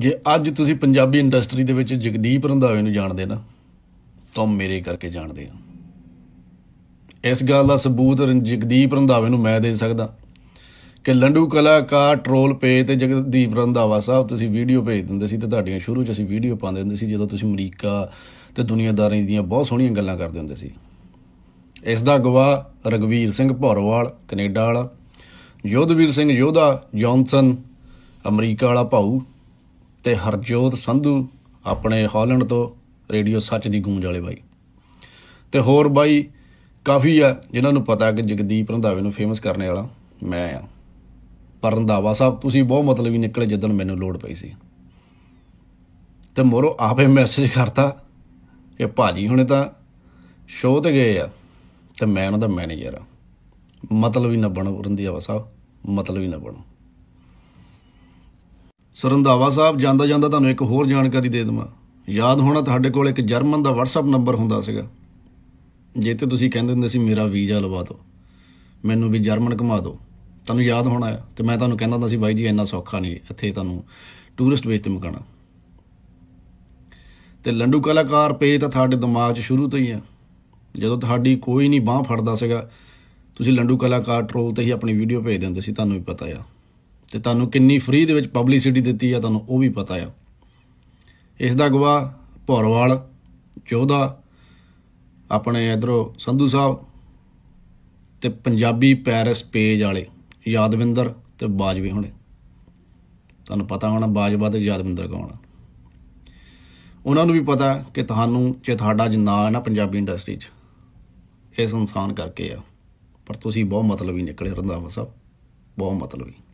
ਜੇ ਅੱਜ ਤੁਸੀਂ ਪੰਜਾਬੀ ਇੰਡਸਟਰੀ ਦੇ ਵਿੱਚ ਜਗਦੀਪ ਰੰਧਾਵੇ ਨੂੰ ਜਾਣਦੇ ਨਾ ਤਾਂ ਮੇਰੇ ਕਰਕੇ ਜਾਣਦੇ ਆ ਇਸ ਗੱਲ ਦਾ ਸਬੂਤ ਜਗਦੀਪ ਰੰਧਾਵੇ ਨੂੰ ਮੈਂ ਦੇ ਸਕਦਾ ਕਿ ਲੰਡੂ ਕਲਾਕਾਰ ਟ੍ਰੋਲ ਪੇਜ ਤੇ ਜਗਦੀਪ ਰੰਧਾਵਾ ਸਾਹਿਬ ਤੁਸੀਂ ਵੀਡੀਓ ਭੇਜ ਦਿੰਦੇ ਸੀ ਤੇ ਤੁਹਾਡੀਆਂ ਸ਼ੁਰੂ 'ਚ ਅਸੀਂ ਵੀਡੀਓ ਪਾਉਂਦੇ ਹੁੰਦੇ ਸੀ ਜਦੋਂ ਤੁਸੀਂ ਅਮਰੀਕਾ ਤੇ ਦੁਨੀਆਦਾਰੀ ਦੀਆਂ ਬਹੁਤ ਸੋਹਣੀਆਂ ਗੱਲਾਂ ਕਰਦੇ ਹੁੰਦੇ ਸੀ ਇਸ ਦਾ ਗਵਾਹ ਰਗਵੀਰ ਸਿੰਘ ਭੌਰਵਾਲ ਕੈਨੇਡਾ ਵਾਲਾ ਯੋਧਵੀਰ ਸਿੰਘ ਯੋਧਾ ਜੌਨਸਨ ਅਮਰੀਕਾ ਵਾਲਾ ਭਾਊ ਤੇ ਹਰਜੋਤ ਸੰਧੂ ਆਪਣੇ ਹਾਲੈਂਡ ਤੋਂ ਰੇਡੀਓ ਸੱਚ ਦੀ ਗੂੰਜ ਵਾਲੇ ਬਾਈ ਤੇ ਹੋਰ ਬਾਈ ਕਾਫੀ ਆ ਜਿਨ੍ਹਾਂ ਨੂੰ ਪਤਾ ਕਿ ਜਗਦੀਪ ਰੰਧਾਵੇ ਨੂੰ ਫੇਮਸ ਕਰਨ ਵਾਲਾ ਮੈਂ ਆ ਪਰ ਰੰਧਾਵਾ ਸਾਹਿਬ ਤੁਸੀਂ ਬਹੁਤ ਮਤਲਬੀ ਨਿਕਲੇ ਜਦੋਂ ਮੈਨੂੰ ਲੋੜ ਪਈ ਸੀ ਤੇ ਮੋਰੋ ਆਪੇ ਮੈਸੇਜ ਕਰਤਾ ਕਿ ਭਾਜੀ ਹੁਣੇ ਤਾਂ ਸ਼ੋਅ ਤੇ ਗਏ ਆ ਤੇ ਮੈਂ ਉਹਨਾਂ ਦਾ ਮੈਨੇਜਰ ਆ ਮਤਲਬ ਹੀ ਨਾ ਬਣੋ ਰੰਧਾਵਾ ਸਾਹਿਬ ਮਤਲਬ ਹੀ ਨਾ ਬਣੋ ਸਰੰਧਾਵਾ ਸਾਹਿਬ ਜਾਂਦਾ ਜਾਂਦਾ ਤੁਹਾਨੂੰ ਇੱਕ ਹੋਰ ਜਾਣਕਾਰੀ ਦੇ ਦਵਾਂ ਯਾਦ ਹੋਣਾ ਤੁਹਾਡੇ ਕੋਲ ਇੱਕ ਜਰਮਨ ਦਾ WhatsApp ਨੰਬਰ ਹੁੰਦਾ ਸੀਗਾ ਜੇ ਤੇ ਤੁਸੀਂ ਕਹਿੰਦੇ ਹੁੰਦੇ ਸੀ ਮੇਰਾ ਵੀਜ਼ਾ ਲਵਾ ਦਿਓ ਮੈਨੂੰ ਵੀ ਜਰਮਨ ਘੁਮਾ ਦਿਓ ਤੁਹਾਨੂੰ ਯਾਦ ਹੋਣਾ ਹੈ ਤੇ ਮੈਂ ਤੁਹਾਨੂੰ ਕਹਿੰਦਾ ਹੁੰਦਾ ਸੀ ਬਾਈ ਜੀ ਇੰਨਾ ਸੌਖਾ ਨਹੀਂ ਇੱਥੇ ਤੁਹਾਨੂੰ ਟੂਰਿਸਟ ਵੇਚ ਤੇ ਮਕਾਣਾ ਤੇ ਲੰਡੂ ਕਲਾਕਾਰ ਪੇਜ ਤਾਂ ਤੁਹਾਡੇ ਦਿਮਾਗ 'ਚ ਸ਼ੁਰੂ ਤੋਂ ਹੀ ਆ ਜਦੋਂ ਤੁਹਾਡੀ ਕੋਈ ਨਹੀਂ ਬਾਹ ਫੜਦਾ ਸੀਗਾ ਤੁਸੀਂ ਲੰਡੂ ਕਲਾਕਾਰ ਟ੍ਰੋਲ ਤੇ ਹੀ ਆਪਣੀ ਵੀਡੀਓ ਭੇਜ ਦਿੰਦੇ ਸੀ ਤੁਹਾਨੂੰ ਵੀ ਪਤਾ ਆ ਤੇ ਤੁਹਾਨੂੰ ਕਿੰਨੀ ਫ੍ਰੀ ਦੇ ਵਿੱਚ ਪਬਲਿਸਿਟੀ ਦਿੱਤੀ ਆ ਤੁਹਾਨੂੰ ਉਹ ਵੀ ਪਤਾ ਆ ਇਸ ਦਾ ਗਵਾਹ ਭੌਰਵਾਲ 14 ਆਪਣੇ ਇਧਰੋਂ ਸੰਧੂ ਸਾਹਿਬ ਤੇ ਪੰਜਾਬੀ ਪੈਰਿਸ ਪੇਜ ਵਾਲੇ ਯਾਦਵਿੰਦਰ ਤੇ ਬਾਜਵੇ ਹੁਣੇ ਤੁਹਾਨੂੰ ਪਤਾ ਹੋਣਾ ਬਾਜਵਾ ਤੇ ਯਾਦਵਿੰਦਰ ਕੌਣ ਆ ਉਹਨਾਂ ਨੂੰ ਵੀ ਪਤਾ ਕਿ ਤੁਹਾਨੂੰ ਜੇ ਤੁਹਾਡਾ ਜਨਾ ਹੈ ਨਾ ਪੰਜਾਬੀ ਇੰਡਸਟਰੀ 'ਚ ਇਸ ਇਨਸਾਨ ਕਰਕੇ ਆ ਪਰ ਤੁਸੀਂ ਬਹੁਤ ਮਤਲਬੀ ਨਿਕਲੇ ਰੰਦਾਵਾ ਸਾਹਿਬ ਬਹੁਤ ਮਤਲਬੀ